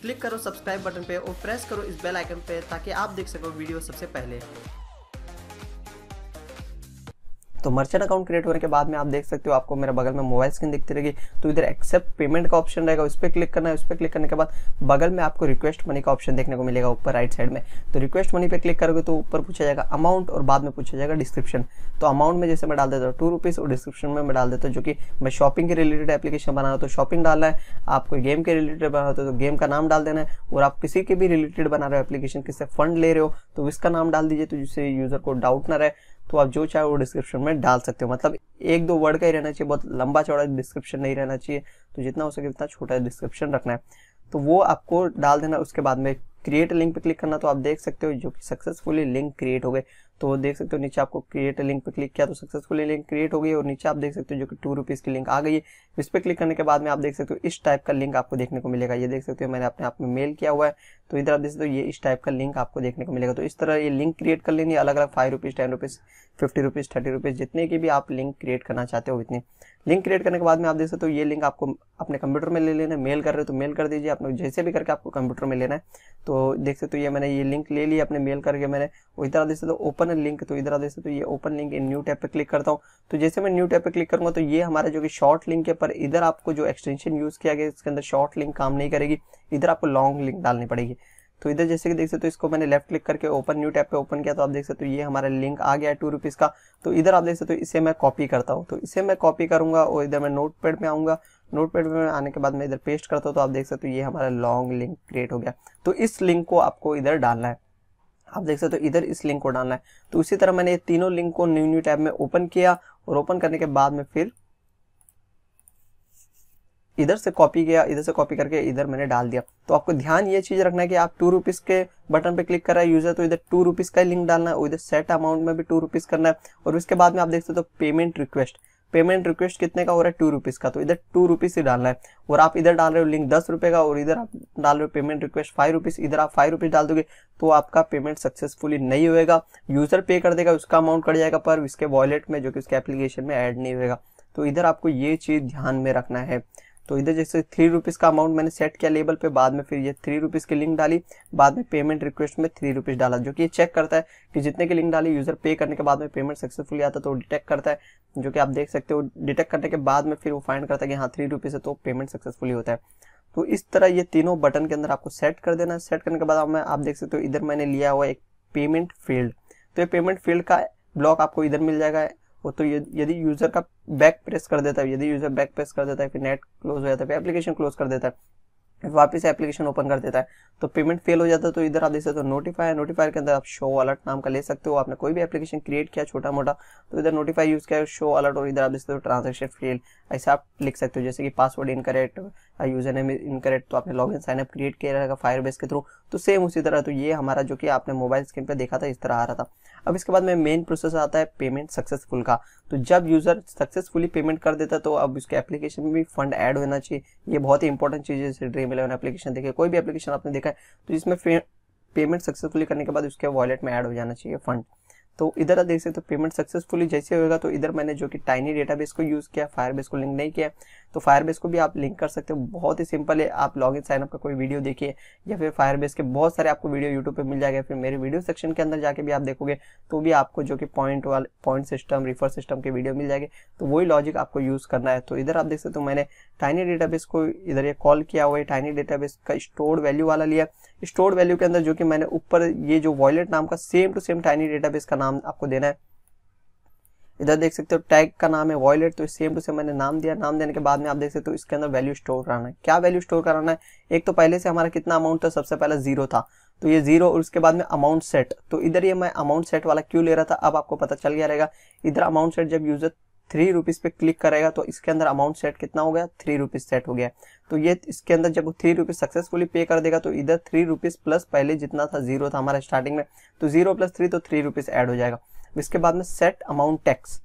click करो subscribe button पे और प्रेस करो इस बेल आइकन पे ताकि आप देख सको वीडियो सबसे पहले तो मर्चेंट अकाउंट क्रिएट होने के बाद में आप देख सकते हो आपको मेरे बगल में मोबाइल स्क्रीन दिखती रहेगी तो इधर एक्सेप्ट पेमेंट का ऑप्शन रहेगा उस पर क्लिक करना है उस पर क्लिक करने के बाद बगल में आपको रिक्वेस्ट मनी का ऑप्शन देखने को मिलेगा ऊपर राइट साइड में तो रिक्वेस्ट मनी पर क्लिक करोगे तो ऊपर पूछा जाएगा अमाउंट और बाद में पूछा जाएगा डिस्क्रिप्शन तो अमाउंट में जैसे मैं डाल देता हूँ टू रुपीज़ और डिस्क्रिप्शन में मैं डाल देता हूँ जो कि मैं शॉपिंग के रिलेटेड एप्लीकेशन बना रहा तो शॉपिंग डालना है आपको गेम के रिलेटेड बना रहा हो तो गेम तो का नाम डाल देना है और आप किसी के भी रिलेटेड बना रहे हो एप्लीकेशन किससे फंड ले रहे हो तो इसका नाम डाल दीजिए तो जिससे यूज़र को डाउट ना रहे तो आप जो चाहे वो डिस्क्रिप्शन में डाल सकते हो मतलब एक दो वर्ड का ही रहना चाहिए बहुत लंबा चौड़ा डिस्क्रिप्शन नहीं रहना चाहिए तो जितना हो सके उतना छोटा डिस्क्रिप्शन रखना है तो वो आपको डाल देना उसके बाद में क्रिएट लिंक पे क्लिक करना तो आप देख सकते हो जो कि सक्सेसफुली लिंक क्रिएट हो गए तो देख सकते हो नीचे आपको क्रिएट लिंक पे क्लिक किया तो सक्सेसफुली लिंक क्रिएट हो गई और नीचे आप देख सकते हो जो कि टू रुपीज़ की लिंक आ गई है इस पर क्लिक करने के बाद में आप देख सकते हो इस टाइप का लिंक आपको देखने को मिलेगा ये देख सकते हो मैंने अपने आप में मेल किया हुआ है तो इधर आप देख सकते हो ये इस टाइप का लिंक आपको देखने को मिलेगा तो इस तरह ये लिंक क्रिएट कर लेनी अलग अलग five rupees ten rupees fifty rupees thirty rupees जितने की भी आप लिंक क्रिएट करना चाहते हो इतने लिंक क्रिएट करने के बाद में आप देख सकते हो ये लिंक आपको अपने कंप्यूटर में ले लेना मेल कर रहे हो तो मेल कर दीजिए अपने जैसे भी करके आपको कंप्यूटर में लेना है तो देख सकते हो ये मैंने ये लिंक ले लिया अपने मेल करके मैंने इधर आप देख सकते हो ओपन ओपन लिंक तो इधर आ देते तो ये ओपन लिंक न्यू टैप पे क्लिक करता हूँ तो जैसे मैं न्यू टैप पे क्लिक करूंगा तो ये हमारा जो कि शॉर्ट लिंक है पर इधर आपको जो एक्सटेंशन यूज किया गया इसके अंदर शॉर्ट लिंक काम नहीं करेगी इधर आपको लॉन्ग लिंक डालनी पड़ेगी तो इधर जैसे कि देख सकते हो तो इसको मैंने लेफ्ट क्लिक करके ओपन न्यू टैप पे ओपन किया तो आप देख सकते हो तो ये हमारा लिंक आ गया है टू रुपीज़ का तो इधर आप देख सकते हो तो इसे मैं कॉपी करता हूँ तो इसे मैं कॉपी करूंगा और इधर मैं नोट पैड में आऊंगा नोट पैड में आने के बाद मैं इधर पेस्ट करता हूँ तो आप देख सकते हो तो ये हमारा लॉन्ग लिंक क्रिएट हो गया तो इस लिंक को आपको इधर डालना है आप देख सकते हो तो इधर इस लिंक को डालना है तो उसी तरह मैंने ये तीनों लिंक को न्यू न्यू टैब में ओपन किया और ओपन करने के बाद में फिर इधर से कॉपी किया इधर से कॉपी करके इधर मैंने डाल दिया तो आपको ध्यान ये चीज रखना है कि आप टू रुपीज के बटन पे क्लिक कर रहा है यूजर तो इधर टू रुपीज का लिंक डालना है और इधर सेट अमाउंट में भी टू रुपीज करना है और उसके बाद में आप देख सकते हो तो पेमेंट रिक्वेस्ट पेमेंट रिक्वेस्ट कितने का हो रहा है टू रुपीज़ का तो इधर टू रुपीज़ से डालना है और आप इधर डाल रहे हो लिंक दस रुपए का और इधर आप डाल रहे हो पेमेंट रिक्वेस्ट फाइव रुपीज़ इधर आप फाइव रुपीज़ डाल दोगे तो आपका पेमेंट सक्सेसफुली नहीं होएगा यूज़र पे कर देगा उसका अमाउंट कट जाएगा पर उसके वॉलेट में जो कि उसके एप्लीकेशन में एड नहीं होगा तो इधर आपको ये चीज़ ध्यान में रखना है तो इधर जैसे थ्री रुपीज़ का अमाउंट मैंने सेट किया लेबल पे बाद में फिर ये थ्री रुपीज़ की लिंक डाली बाद में पेमेंट रिक्वेस्ट में थ्री रुपीज़ डाला जो कि ये चेक करता है कि जितने की लिंक डाली यूज़र पे करने के बाद में पेमेंट सक्सेसफुली आता तो डिटेक्ट करता है जो कि आप देख सकते हो डिटेक्ट करने के बाद में फिर वो फाइंड करता है कि हाँ थ्री रुपीज़ है तो पेमेंट सक्सेसफुली होता है तो इस तरह ये तीनों बटन के अंदर आपको सेट कर देना सेट करने के बाद आप देख सकते हो इधर मैंने लिया हुआ एक पेमेंट फील्ड तो ये पेमेंट फील्ड का ब्लॉक आपको इधर मिल जाएगा वो तो यदि यूजर का बैक प्रेस कर देता है यदि यूजर बैक प्रेस कर देता है फिर नेट क्लोज हो जाता है फिर एप्लीकेशन क्लोज कर देता है वापस एप्लीकेशन ओपन कर देता है तो पेमेंट फेल हो जाता है तो इधर आप देख सकते हो नोटिफाई नोटिफाई नोटिफायर के अंदर आप शो अलर्ट नाम का ले सकते हो आपने कोई भी एप्लीकेशन क्रिएट किया छोटा मोटा तो इधर नोटिफाई यूज किया शो अलर्ट और इधर आप देख सकते हो ट्रांजेक्शन फेल ऐसा आप लिख सकते हो जैसे कि password incorrect user name incorrect तो आपने लॉग इन साइनअप क्रिएट किया रहेगा फायरबेस के थ्रू तो सेम उसी तरह तो ये हमारा जो कि आपने मोबाइल स्क्रीन पर देखा था इस तरह आ रहा था अब इसके बाद में मेन प्रोसेस आता है पेमेंट सक्सेसफुल का तो जब यूज़र सक्सेसफुली पेमेंट कर देता तो अब उसके एप्लीकेशन में भी फंड एड होना चाहिए ये बहुत ही इंपॉर्टेंट चीज़ है जैसे ड्रीम इलेवन एप्लीकेशन देखे कोई भी एप्लीकेशन आपने देखा है तो जिसमें पेमेंट सक्सेसफुली करने के बाद उसके वॉलेट में ऐड हो जाना चाहिए फंड तो इधर आप देख सकते हो पेमेंट सक्सेसफुली जैसे होगा तो इधर मैंने जो कि टाइनी डेटाबेस को यूज़ किया फायरबेस को लिंक नहीं किया तो फायरबेस को भी आप लिंक कर सकते हो बहुत ही सिंपल है आप लॉग इन साइनअप का कोई वीडियो देखिए या फिर फायरबेस के बहुत सारे आपको वीडियो यूट्यूब पर मिल जाएगा फिर मेरे वीडियो सेक्शन के अंदर जाके भी आप देखोगे तो भी आपको जो कि पॉइंट वाले पॉइंट सिस्टम रिफर सिस्टम के वीडियो मिल जाएंगे तो वही लॉजिक आपको यूज़ करना है तो इधर आप देख सकते हो मैंने टाइनी डेटाबेस को इधर ये कॉल किया हुआ है टाइनी डेटाबेस का स्टोर वैल्यू वाला लिया स्टोर वैल्यू के अंदर जो कि मैंने ऊपर ये जो वॉयलेट नाम का same to same tiny database का नाम आपको देना है इधर देख सकते हो टैग का नाम है वॉयलेट तो सेम टू सेम मैंने नाम दिया नाम देने के बाद में आप देख सकते हो इसके अंदर वैल्यू स्टोर कराना है क्या वैल्यू स्टोर कराना है एक तो पहले से हमारा कितना अमाउंट था सबसे पहला जीरो था तो ये जीरो और उसके बाद में अमाउंट सेट तो इधर ये मैं अमाउंट सेट वाला क्यों ले रहा था अब आपको पता चल गया रहेगा इधर अमाउंट सेट जब यूजर थ्री रुपीज पे क्लिक करेगा तो इसके अंदर अमाउंट सेट कितना हो गया थ्री रुपीज सेट हो गया तो ये इसके अंदर जब थ्री रुपीज सक्सेसफुली पे कर देगा तो इधर थ्री रुपीज प्लस पहले जितना था जीरो था हमारा स्टार्टिंग में तो जीरो प्लस थ्री तो थ्री रुपीज एड हो जाएगा इसके बाद में सेट अमाउंट टैक्स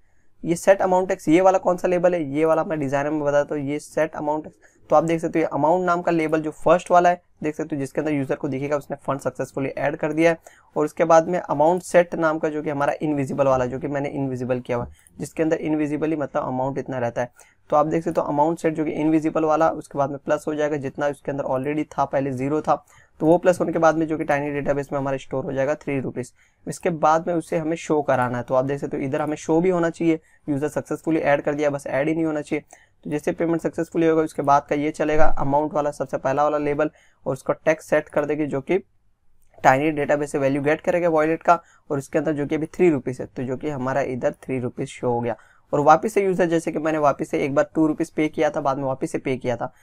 ये सेट अमाउंट टैक्स ये वाला कौन सा लेबल है ये वाला मैं डिजाइनर में बताता हूँ ये सेट अमाउंट टैक्स तो आप देख सकते हो ये अमाउंट नाम का लेबल जो फर्स्ट वाला है देख सकते हो जिसके अंदर यूजर को दिखेगा उसने फंड सक्सेसफुली ऐड कर दिया है और उसके बाद में अमाउंट सेट नाम का जो कि हमारा इनविजिबल वाला जो कि मैंने इनविजिबल किया हुआ जिसके अंदर इनविजिबली मतलब अमाउंट इतना रहता है तो आप देख सकते हो अमाउंट सेट जो कि इनविजिबल वाला उसके बाद में प्लस हो जाएगा जितना उसके अंदर ऑलरेडी था पहले जीरो था तो वो प्लस होने के बाद में जो कि टाइनी डेटाबेस में हमारा स्टोर हो जाएगा थ्री रुपीज़ इसके बाद में उसे हमें शो कराना है तो आप देख सकते हो इधर हमें शो भी होना चाहिए यूज़र सक्सेसफुली ऐड कर दिया बस ऐड ही नहीं होना चाहिए तो जैसे पेमेंट सक्सेसफुली होगा उसके बाद का ये चलेगा अमाउंट वाला सबसे पहला वाला लेबल और उसका टैक्स सेट कर देगी जो कि टाइनी डेटाबेस से वैल्यू गेट करेगा वॉलेट का और उसके अंदर जो कि अभी थ्री रुपीज़ है तो जो कि हमारा इधर थ्री रुपीज़ शो हो गया और वापस से यूज़र जैसे कि मैंने वापस से एक बार टू रुपीज़ पे किया था बाद में वापस से पे किया था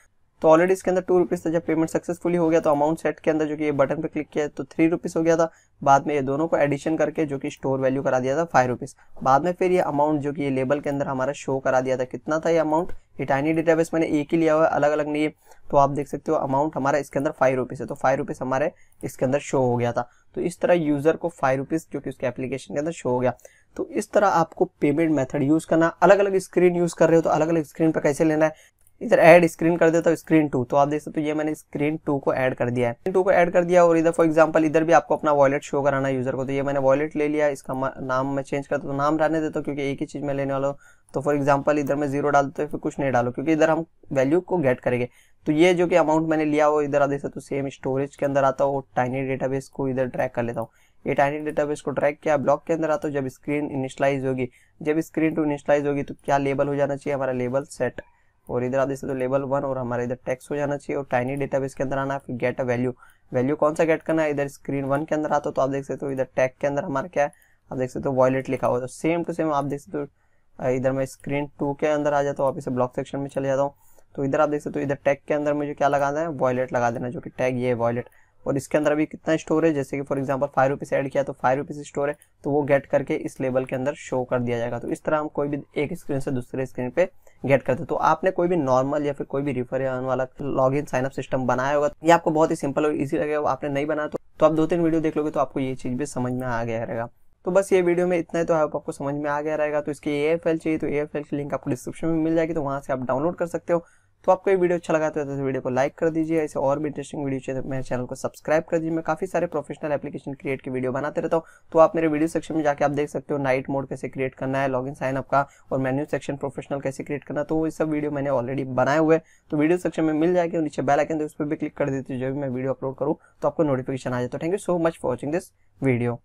तो ऑलरेडी इसके अंदर टू रुपीज़ था जब पेमेंट सक्सेसफुली हो गया तो अमाउंट सेट के अंदर जो कि ये बटन पे क्लिक किया तो थ्री रुपीज़ हो गया था बाद में ये दोनों को एडिशन करके जो कि स्टोर वैल्यू करा दिया था फाइव रुपीज़ बाद में फिर ये अमाउंट जो कि ये लेबल के अंदर हमारा शो करा दिया था कितना था ये अमाउंट ये टाइनी डेटाबेस मैंने एक ही लिया हुआ है अलग अलग नहीं है तो आप देख सकते हो अमाउंट हमारा इसके अंदर फाइव रुपीज़ है तो फाइव रुपीज़ हमारे इसके अंदर शो हो गया था तो इस तरह यूज़र को फाइव रुपीज़ जो कि उसके एप्लीकेशन के अंदर शो हो गया तो इस तरह आपको पेमेंट मेथड यूज़ करना अलग अलग स्क्रीन यूज़ कर रहे हो तो अलग अलग स्क्रीन पर कैसे लेना है इधर ऐड स्क्रीन कर देता हूँ स्क्रीन टू तो आप देख सकते हो ये मैंने स्क्रीन टू को ऐड कर दिया है स्क्रीन टू को ऐड कर दिया और इधर फॉर एग्जांपल इधर भी आपको अपना वॉलेट शो कराना यूजर को तो ये मैंने वॉलेट ले लिया इसका नाम मैं चेंज करता हूँ तो नाम रहने देता तो हूँ क्योंकि एक ही चीज़ में लेने वाला हूँ तो फॉर एग्जाम्पल इधर मैं जीरो डाल देता हूँ फिर कुछ नहीं डालो क्योंकि इधर हम वैल्यू को गेट करेंगे तो ये जो कि अमाउंट मैंने लिया वो इधर आप देख सकते हो सेम स्टोरेज के अंदर आता हूँ टाइनी डेटाबेस को इधर ट्रैक कर लेता हूँ ये टाइनी डेटाबेस को ट्रैक किया ब्लॉक के अंदर आता हूँ जब स्क्रीन इनिशलाइज होगी जब स्क्रीन टू इनिशलाइज होगी तो क्या लेबल हो जाना चाहिए हमारा लेबल सेट और इधर आप देख सकते हो तो लेवल वन और हमारा इधर टैक्स हो जाना चाहिए और टाइनी डेटाबेस के अंदर आना फिर गेट अ वैल्यू वैल्यू कौन सा गेट करना है इधर स्क्रीन वन के अंदर आता तो आप देख सकते हो इधर टैग के अंदर हमारा क्या है आप देख सकते हो वॉयलेट लिखा हुआ तो सेम टू सेम आप देख सकते हो इधर मैं स्क्रीन टू के अंदर आ जाता हूँ आप इसे ब्लॉक सेक्शन में चले जाता हूँ तो इधर आप देख सकते हो इधर टैग के अंदर मुझे क्या लगाना है वॉयलेट लगा देना जो कि टैग ये वॉयलेट और इसके अंदर अभी कितना स्टोर है जैसे कि for example five rupees add किया तो फाइव रुपीज़ स्टोर है तो वो गेट करके इस लेवल के अंदर शो कर दिया जाएगा तो इस तरह हम कोई भी एक स्क्रीन से दूसरे स्क्रीन पे गेट करते तो आपने कोई भी नॉर्मल या फिर कोई भी रिफर वाला लॉग इन साइनअप सिस्टम बनाया होगा ये आपको बहुत ही सिंपल और ईजी लगेगा आपने नहीं बनाया तो, तो आप दो तीन वीडियो देख लोगे तो आपको ये चीज़ भी समझ में आ गया रहेगा तो बस ये वीडियो में इतना ही तो आप आपको समझ में आ गया रहेगा तो इसकी ए एफ चाहिए तो ए एफ की लिंक आपको डिस्क्रिप्शन में मिल जाएगी तो वहाँ से आप डाउनलोड कर सकते हो तो आपको ये वीडियो अच्छा लगा तो वीडियो को लाइक कर दीजिए ऐसे और भी इंटरेस्टिंग वीडियो चाहिए तो मेरे चैनल को सब्सक्राइब कर दीजिए मैं काफी सारे प्रोफेशनल एप्लीकेशन क्रिएट की वीडियो बनाते रहता हूँ तो आप मेरे वीडियो सेक्शन में जाकर आप देख सकते हो नाइट मोड कैसे क्रिएट करना है लॉग साइन अप का और मेन्यू सेक्शन प्रोफेशनल कैसे क्रिएट करना तो ये सब वीडियो मैंने ऑलरेडी बनाए हुए तो वीडियो सेक्शन में मिल जाएगी नीचे बेल आइकन उस पर भी क्लिक कर देती हूँ जब भी मैं वीडियो अपलोड करूँ तो आपको नोटिफिकेशन आ जाए तो thank you so much for watching this video